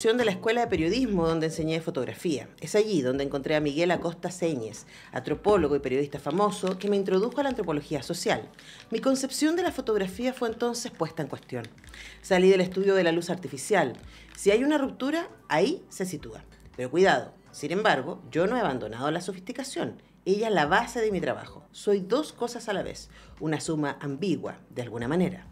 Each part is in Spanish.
de la Escuela de Periodismo donde enseñé fotografía. Es allí donde encontré a Miguel Acosta Señes, antropólogo y periodista famoso, que me introdujo a la antropología social. Mi concepción de la fotografía fue entonces puesta en cuestión. Salí del estudio de la luz artificial. Si hay una ruptura, ahí se sitúa. Pero cuidado, sin embargo, yo no he abandonado la sofisticación. Ella es la base de mi trabajo. Soy dos cosas a la vez, una suma ambigua, de alguna manera.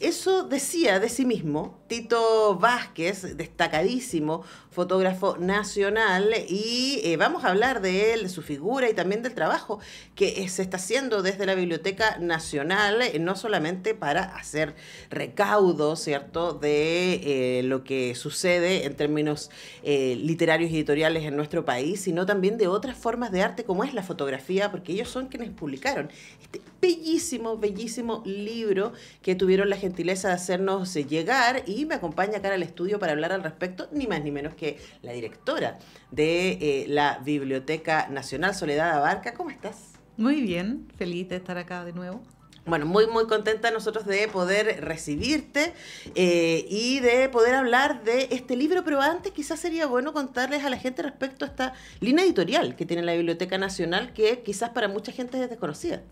Eso decía de sí mismo Tito Vázquez, destacadísimo fotógrafo nacional, y eh, vamos a hablar de él, de su figura y también del trabajo que se está haciendo desde la Biblioteca Nacional, eh, no solamente para hacer recaudo, ¿cierto?, de eh, lo que sucede en términos literarios y editoriales en nuestro país, sino también de otras formas de arte como es la fotografía, porque ellos son quienes publicaron este bellísimo, bellísimo libro que tuvieron la gentileza de hacernos llegar y me acompaña acá al estudio para hablar al respecto, ni más ni menos que la directora de eh, la Biblioteca Nacional, Soledad Abarca. ¿Cómo estás? Muy bien, feliz de estar acá de nuevo. Bueno, muy, muy contenta nosotros de poder recibirte eh, y de poder hablar de este libro, pero antes quizás sería bueno contarles a la gente respecto a esta línea editorial que tiene la Biblioteca Nacional, que quizás para mucha gente es desconocida.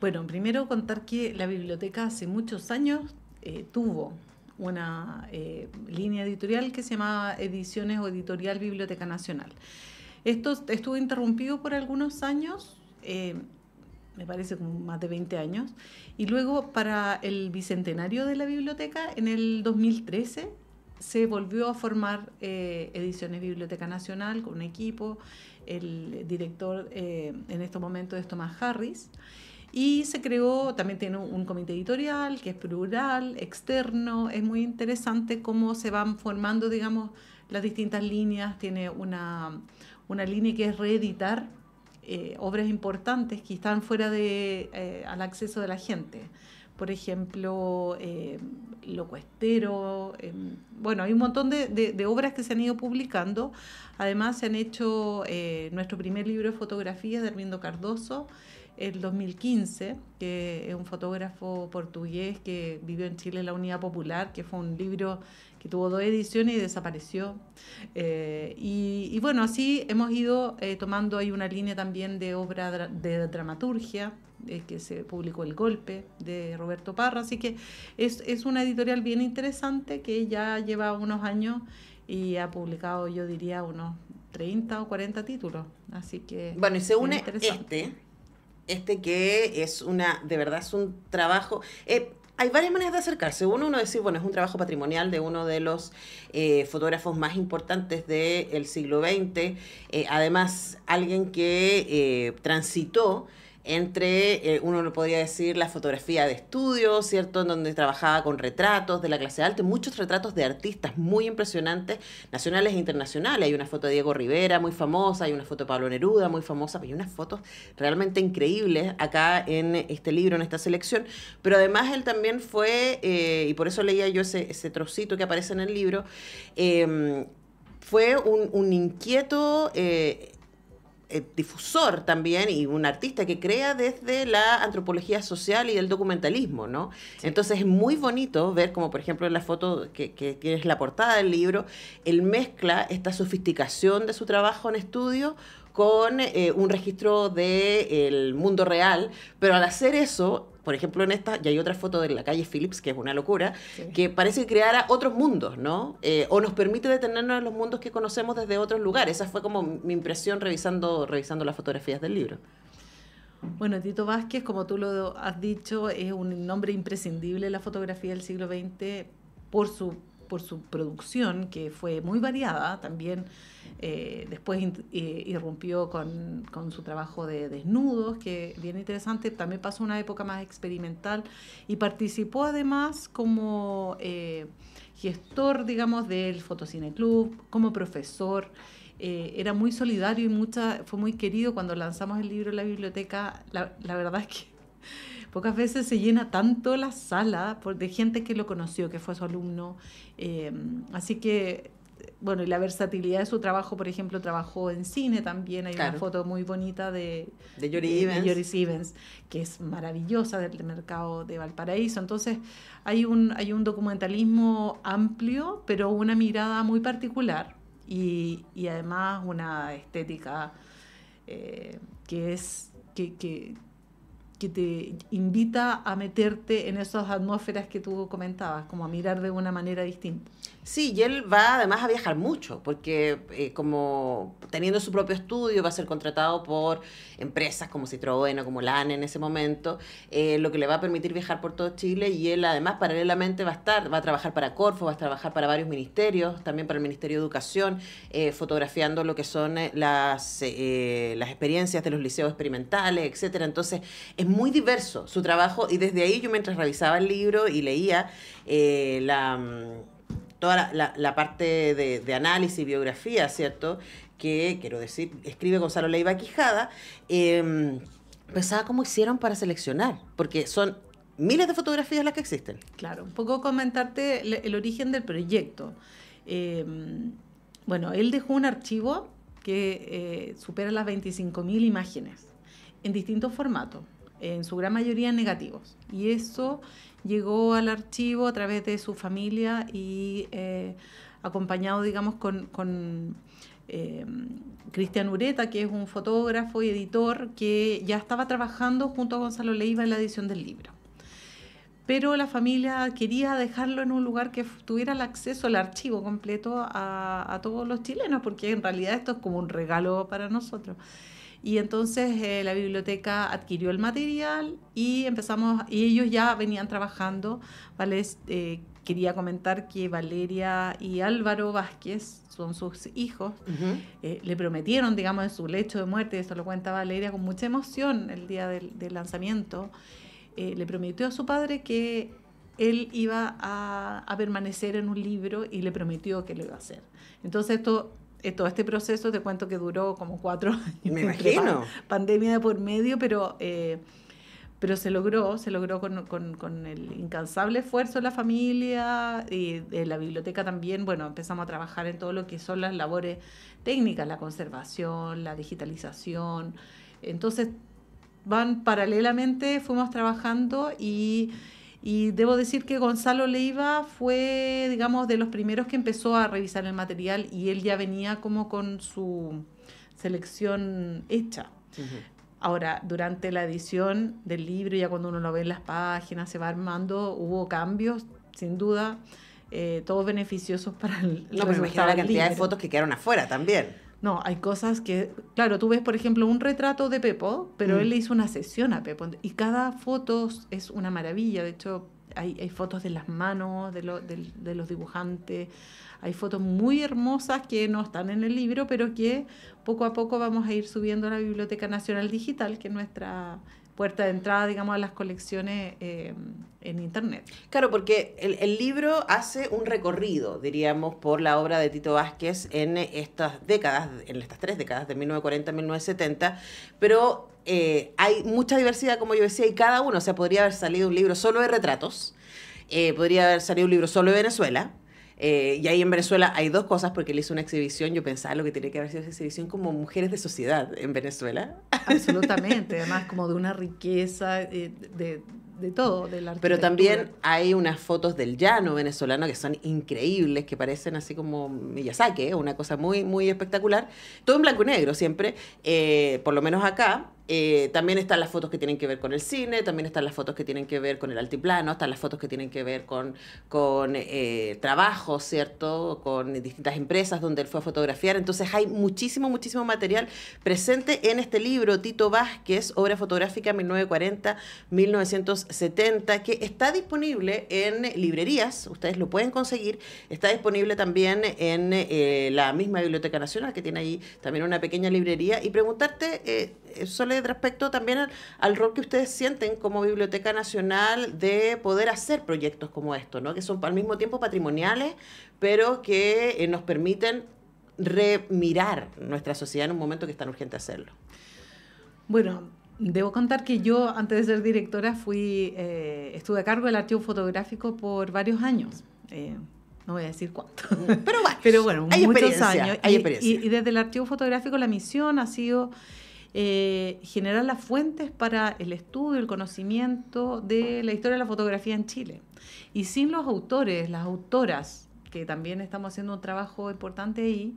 Bueno, primero contar que la biblioteca hace muchos años eh, tuvo una eh, línea editorial que se llamaba Ediciones o Editorial Biblioteca Nacional. Esto estuvo interrumpido por algunos años, eh, me parece como más de 20 años, y luego para el bicentenario de la biblioteca, en el 2013, se volvió a formar eh, Ediciones Biblioteca Nacional con un equipo, el director en estos momentos es Thomas Harris, y se creó, también tiene un, comité editorial que es plural, externo, es muy interesante cómo se van formando, digamos, las distintas líneas, tiene una, una línea que es reeditar eh, obras importantes que están fuera de, eh, acceso de la gente. Por ejemplo, eh, Lo Cuestero, eh, bueno, hay un montón de, obras que se han ido publicando. Además, se han hecho nuestro primer libro de fotografías de Hermindo Cardoso el 2015, que es un fotógrafo portugués que vivió en Chile en la Unidad Popular, que fue un libro que tuvo dos ediciones y desapareció. Eh, y, bueno, así hemos ido eh, tomando ahí una línea también de obra de dramaturgia, eh, que se publicó El Golpe de Roberto Parra, así que es, es una editorial bien interesante que ya lleva unos años y ha publicado, yo diría, unos 30 o 40 títulos. Así que. Bueno, y se une este este que es una, de verdad es un trabajo. Eh, hay varias maneras de acercarse. Uno, uno decir, bueno, es un trabajo patrimonial de uno de los eh, fotógrafos más importantes del siglo XX. Eh, además, alguien que transitó entre, eh, uno lo podría decir, la fotografía de estudio, ¿cierto? En donde trabajaba con retratos de la clase alta, muchos retratos de artistas muy impresionantes, nacionales e internacionales. Hay una foto de Diego Rivera muy famosa, hay una foto de Pablo Neruda muy famosa, hay unas fotos realmente increíbles acá en este libro, en esta selección. Pero además él también fue, eh, y por eso leía yo ese, trocito que aparece en el libro, eh, fue un, inquieto eh, difusor también y un artista que crea desde la antropología social y el documentalismo, Entonces es muy bonito ver como, por ejemplo, en la foto que, que tienes la portada del libro, él mezcla esta sofisticación de su trabajo en estudio con eh, un registro del mundo real, pero al hacer eso, por ejemplo, en esta, y hay otra foto de la calle Phillips, que es una locura, que parece que creara otros mundos, ¿no? Eh, o nos permite detenernos en los mundos que conocemos desde otros lugares. Esa fue como mi impresión revisando, revisando las fotografías del libro. Bueno, Tito Vázquez, como tú lo has dicho, es un nombre imprescindible en la fotografía del siglo XX por su por su producción, que fue muy variada. También eh, después eh, irrumpió con, su trabajo de desnudos, que bien interesante. También pasó una época más experimental y participó además como eh, gestor, digamos, del Fotocine Club, como profesor. era muy solidario y mucha, fue muy querido cuando lanzamos el libro en la biblioteca. La, la verdad es que Pocas veces se llena tanto la sala de gente que lo conoció, que fue su alumno. Em, así que, bueno, y la versatilidad de su trabajo, por ejemplo, trabajó en cine también. Hay una foto muy bonita de, de, Evans. que es maravillosa del mercado de Valparaíso. Entonces, hay un, hay un documentalismo amplio, pero una mirada muy particular y, además una estética eh, que es. que, que te invita a meterte en esas atmósferas que tú comentabas, como a mirar de una manera distinta. Sí, y él va además a viajar mucho, porque eh, como teniendo su propio estudio, va a ser contratado por empresas como Citroën o como LAN en ese momento, eh, lo que le va a permitir viajar por todo Chile y él además paralelamente va a estar, va a trabajar para Corfo, va a trabajar para varios ministerios, también para el Ministerio de Educación, eh, fotografiando lo que son las, las experiencias de los liceos experimentales, etcétera. Entonces, muy diverso su trabajo y desde ahí yo mientras revisaba el libro y leía eh, la, mm, toda la, parte de, análisis y biografía, ¿cierto? Que quiero decir, escribe Gonzalo Leiva Quijada, em, pensaba pues cómo hicieron para seleccionar, porque son miles de fotografías las que existen. Claro, un poco comentarte el, origen del proyecto. Em, bueno, él dejó un archivo que eh, supera las 25.000 imágenes en distintos formatos en su gran mayoría negativos. Y eso llegó al archivo a través de su familia y eh, acompañado, digamos, con, eh, Cristian Ureta, que es un fotógrafo y editor que ya estaba trabajando junto a Gonzalo Leiva en la edición del libro. Pero la familia quería dejarlo en un lugar que tuviera el acceso al archivo completo a, a todos los chilenos, porque en realidad esto es como un regalo para nosotros. Y entonces eh, la biblioteca adquirió el material y empezamos, y ellos ya venían trabajando, ¿vale? Eh, quería comentar que Valeria y Álvaro Vázquez, son sus hijos, eh, le prometieron, digamos, en su lecho de muerte, eso lo cuenta Valeria con mucha emoción el día del, lanzamiento, le prometió a su padre que él iba a, a, permanecer en un libro y le prometió que lo iba a hacer. Entonces esto eh, todo este proceso, te cuento que duró como cuatro años. Me imagino. Pandemia por medio, pero, eh, pero se logró, se logró con, con, el incansable esfuerzo de la familia y de la biblioteca también. Bueno, empezamos a trabajar en todo lo que son las labores técnicas, la conservación, la digitalización. Entonces, van paralelamente, fuimos trabajando y y debo decir que Gonzalo Leiva fue, digamos, de los primeros que empezó a revisar el material y él ya venía como con su selección hecha. Ahora, durante la edición del libro, ya cuando uno lo ve en las páginas, se va armando, hubo cambios, sin duda, eh, todos beneficiosos para el No, pero la cantidad de fotos que quedaron afuera también. No, hay cosas que, claro, tú ves, por ejemplo, un retrato de Pepo, pero él mm. le hizo una sesión a Pepo. Y cada foto es una maravilla. De hecho, hay, fotos de las manos, de, de los dibujantes, hay fotos muy hermosas que no están en el libro, pero que poco a poco vamos a ir subiendo a la Biblioteca Nacional Digital, que es nuestra puerta de entrada, digamos, a las colecciones eh, en Internet. Claro, porque el, libro hace un recorrido, diríamos, por la obra de Tito Vázquez en estas décadas, en estas tres décadas, de 1940 a 1970, pero eh, hay mucha diversidad, como yo decía, y cada uno, o sea, podría haber salido un libro solo de retratos, eh, podría haber salido un libro solo de Venezuela, eh, y ahí en Venezuela hay dos cosas, porque él hizo una exhibición, yo pensaba lo que tiene que haber sido esa exhibición como mujeres de sociedad en Venezuela. Absolutamente, además como de una riqueza eh, de, todo, del arte. Pero también hay unas fotos del llano venezolano que son increíbles, que parecen así como Miyazaki, ¿eh? una cosa muy, muy espectacular. Todo en blanco y negro siempre, por lo menos acá. Eh, también están las fotos que tienen que ver con el cine, también están las fotos que tienen que ver con el altiplano, están las fotos que tienen que ver con, con eh, trabajo, ¿cierto? Con distintas empresas donde él fue a fotografiar. Entonces hay muchísimo, muchísimo material presente en este libro, Tito Vázquez, Obra Fotográfica 1940-1970, que está disponible en librerías, ustedes lo pueden conseguir, está disponible también en eh, la misma Biblioteca Nacional, que tiene ahí también una pequeña librería, y preguntarte, solo respecto también al, rol que ustedes sienten como Biblioteca Nacional de poder hacer proyectos como estos, ¿no? que son al mismo tiempo patrimoniales, pero que eh, nos permiten remirar nuestra sociedad en un momento que es tan urgente hacerlo. Bueno, Debo contar que yo, antes de ser directora, fui, eh, estuve a cargo del archivo fotográfico por varios años. Eh, no voy a decir cuánto. Mm, pero, bueno, hay muchos años. y, y, desde el archivo fotográfico la misión ha sido eh, generar las fuentes para el estudio, el conocimiento de la historia de la fotografía en Chile. Y sin los autores, las autoras, que también estamos haciendo un trabajo importante ahí,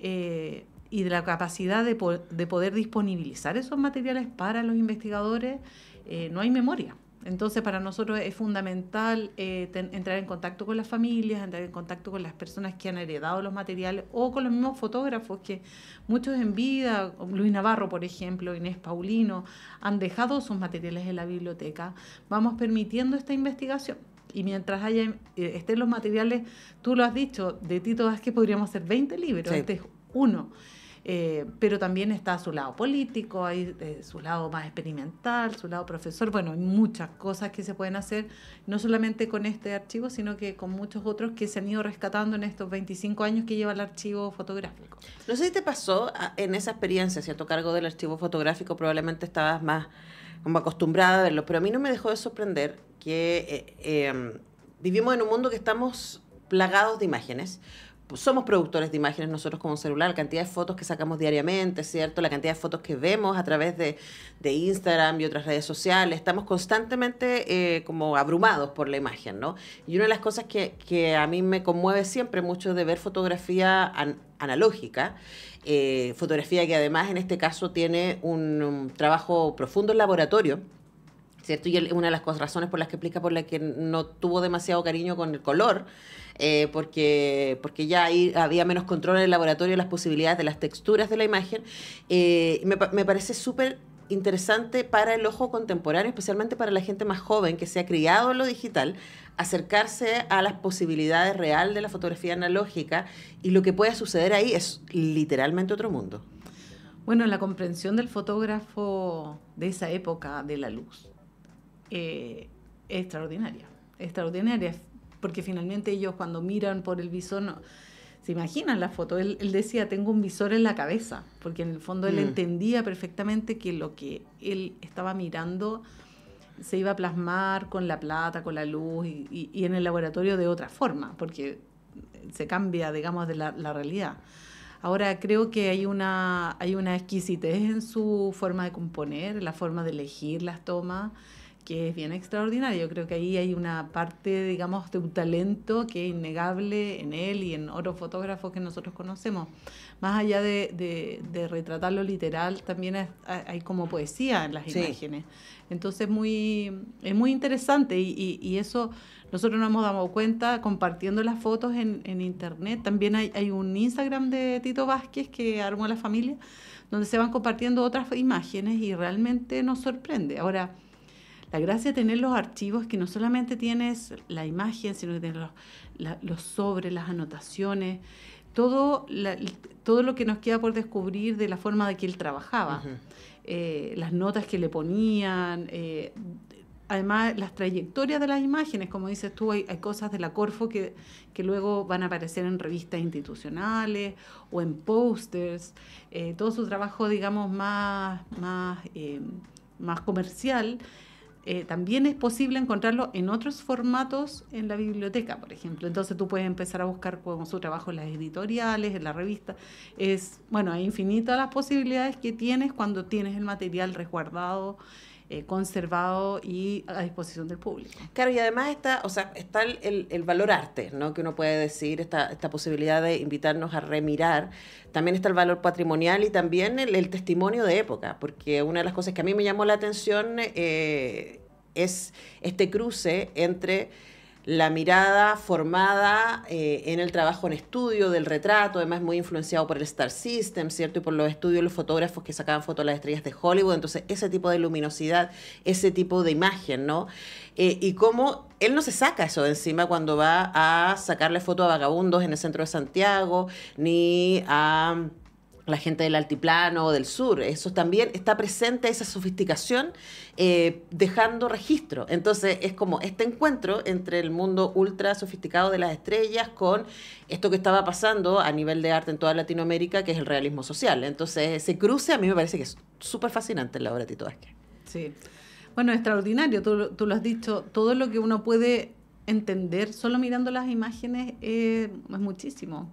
eh, y de la capacidad de, poder disponibilizar esos materiales para los investigadores, eh, no hay memoria. Entonces para nosotros es fundamental eh, entrar en contacto con las familias, entrar en contacto con las personas que han heredado los materiales o con los mismos fotógrafos que muchos en vida, Luis Navarro por ejemplo, Inés Paulino, han dejado sus materiales en la biblioteca. Vamos permitiendo esta investigación. Y mientras haya, eh, estén los materiales, tú lo has dicho, de Tito que podríamos hacer 20 libros, este es uno. Eh, pero también está su lado político, hay eh, su lado más experimental, su lado profesor, bueno, hay muchas cosas que se pueden hacer, no solamente con este archivo, sino que con muchos otros que se han ido rescatando en estos 25 años que lleva el archivo fotográfico. No sé si te pasó ah, en esa experiencia, si a tu cargo del archivo fotográfico probablemente estabas más como acostumbrada a verlo, pero a mí no me dejó de sorprender que eh, em, vivimos en un mundo que estamos plagados de imágenes, somos productores de imágenes nosotros como celular, la cantidad de fotos que sacamos diariamente, ¿cierto? La cantidad de fotos que vemos a través de, Instagram y otras redes sociales. Estamos constantemente eh, como abrumados por la imagen, ¿no? Y una de las cosas que, a mí me conmueve siempre mucho de ver fotografía analógica, eh, fotografía que además en este caso tiene un trabajo profundo en laboratorio, ¿cierto? Y una de las razones por las que explica por la que no tuvo demasiado cariño con el color, eh, porque, porque ya ahí había menos control en el laboratorio de las posibilidades de las texturas de la imagen. Eh, me, parece súper interesante para el ojo contemporáneo, especialmente para la gente más joven que se ha criado en lo digital, acercarse a las posibilidades real de la fotografía analógica y lo que pueda suceder ahí es literalmente otro mundo. Bueno, la comprensión del fotógrafo de esa época de la luz, eh, extraordinaria, extraordinaria, porque finalmente ellos cuando miran por el visor, se imaginan la foto, él, decía, tengo un visor en la cabeza, porque en el fondo él mm. entendía perfectamente que lo que él estaba mirando se iba a plasmar con la plata, con la luz y, en el laboratorio de otra forma, porque se cambia, digamos, de la, realidad. Ahora creo que hay una, hay una exquisitez en su forma de componer, la forma de elegir las tomas que es bien extraordinario. Yo creo que ahí hay una parte, digamos, de un talento que es innegable en él y en otros fotógrafos que nosotros conocemos. Más allá de, de, retratar lo literal, también hay como poesía en las imágenes. Entonces muy, es muy interesante y, y, eso nosotros nos hemos dado cuenta compartiendo las fotos en, en internet. También hay, hay, un Instagram de Tito Vázquez que armó la familia, donde se van compartiendo otras imágenes y realmente nos sorprende. Ahora, la gracia de tener los archivos que no solamente tienes la imagen, sino que tienes los, sobres, las anotaciones, todo, todo lo que nos queda por descubrir de la forma de que él trabajaba, eh, las notas que le ponían, eh, además las trayectorias de las imágenes, como dices tú, hay, cosas de la Corfo que, que, luego van a aparecer en revistas institucionales o en pósters, eh, todo su trabajo, digamos, más, más, más comercial eh, también es posible encontrarlo en otros formatos en la biblioteca, por ejemplo. Entonces tú puedes empezar a buscar con su trabajo en las editoriales, en la revista. Es, bueno, hay infinitas las posibilidades que tienes cuando tienes el material resguardado eh, conservado y a disposición del público. Claro, y además está, o sea, está el, valor arte, ¿no? Que uno puede decir, esta, esta posibilidad de invitarnos a remirar. También está el valor patrimonial y también el, testimonio de época, porque una de las cosas que a mí me llamó la atención eh, es este cruce entre la mirada formada eh, en el trabajo en estudio del retrato, además muy influenciado por el Star System, ¿cierto? Y por los estudios, los fotógrafos que sacaban fotos de las estrellas de Hollywood, entonces ese tipo de luminosidad, ese tipo de imagen, ¿no? Eh, y cómo él no se saca eso de encima cuando va a sacarle fotos a vagabundos en el centro de Santiago, ni a la gente del altiplano, o del sur, eso también está presente, esa sofisticación, eh, dejando registro. Entonces es como este encuentro entre el mundo ultra sofisticado de las estrellas con esto que estaba pasando a nivel de arte en toda Latinoamérica, que es el realismo social. Entonces ese cruce a mí me parece que es súper fascinante la obra de Tito Sí. Bueno, extraordinario, tú, lo has dicho, todo lo que uno puede entender solo mirando las imágenes eh, es muchísimo.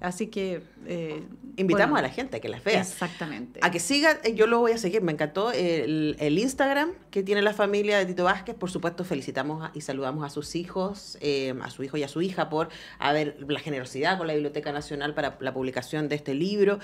Así que... Eh, Invitamos a la gente a que las vea. Exactamente. A que siga, eh, yo lo voy a seguir, me encantó el, Instagram que tiene la familia de Tito Vázquez. Por supuesto, felicitamos y saludamos a sus hijos, eh, a su hijo y a su hija por haber la generosidad con la Biblioteca Nacional para la publicación de este libro.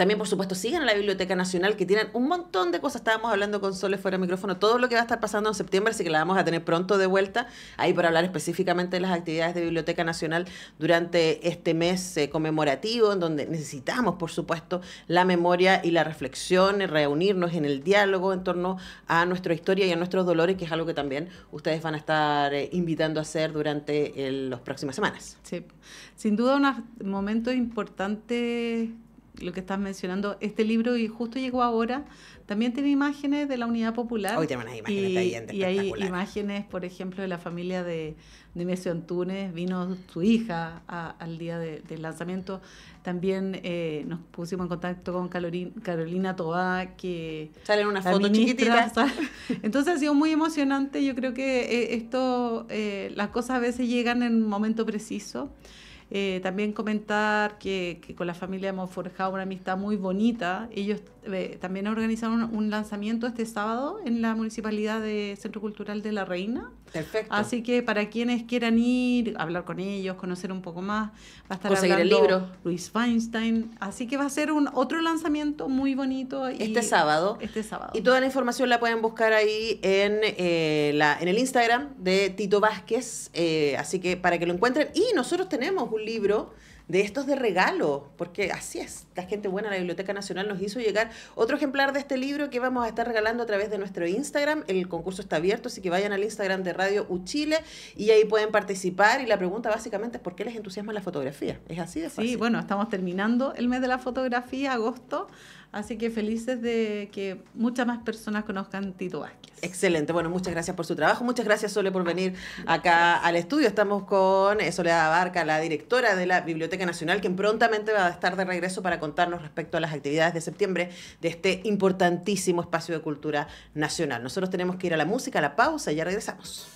También, por supuesto, sigan a la Biblioteca Nacional, que tienen un montón de cosas. Estábamos hablando con Soles fuera de micrófono, todo lo que va a estar pasando en septiembre, así que la vamos a tener pronto de vuelta ahí para hablar específicamente de las actividades de Biblioteca Nacional durante este mes eh, conmemorativo, en donde necesitamos, por supuesto, la memoria y la reflexión, eh, reunirnos en el diálogo en torno a nuestra historia y a nuestros dolores, que es algo que también ustedes van a estar eh, invitando a hacer durante las próximas semanas. Sí, sin duda un momento importante lo que estás mencionando, este libro y justo llegó ahora, también tiene imágenes de la Unidad Popular. Hoy imágenes y, y hay imágenes, por ejemplo, de la familia de Nemesio Antunes, vino su hija al día del lanzamiento. También eh, nos pusimos en contacto con Carolina Tobá, que... Salen unas fotos chiquititas. Entonces ha sido muy emocionante, yo creo que eh, esto, eh, las cosas a veces llegan en un momento preciso. Eh, también comentar que, que, con la familia hemos forjado una amistad muy bonita. Ellos también eh, también organizaron un lanzamiento este sábado en la municipalidad de Centro Cultural de la Reina. Perfecto. Así que para quienes quieran ir, hablar con ellos, conocer un poco más, va a estar el Luis Feinstein. Así que va a ser un otro lanzamiento muy bonito. este sábado. Este sábado. Y toda la información la pueden buscar ahí en, eh, la, en el Instagram de Tito Vázquez. Eh, así que para que lo encuentren. Y nosotros tenemos un libro de estos de regalo, porque así es, la gente buena de la Biblioteca Nacional nos hizo llegar otro ejemplar de este libro que vamos a estar regalando a través de nuestro Instagram. El concurso está abierto, así que vayan al Instagram de Radio Chile y ahí pueden participar. Y la pregunta básicamente es por qué les entusiasma la fotografía. Es así de fácil. Sí, bueno, estamos terminando el mes de la fotografía, agosto. Así que felices de que muchas más personas conozcan Tito Vázquez. Excelente. Bueno, muchas gracias por su trabajo. Muchas gracias, Sole, por venir acá al estudio. Estamos con eh, Soledad Barca, la directora de la Biblioteca Nacional, quien prontamente va a estar de regreso para contarnos respecto a las actividades de septiembre de este importantísimo espacio de cultura nacional. Nosotros tenemos que ir a la música, a la pausa y ya regresamos.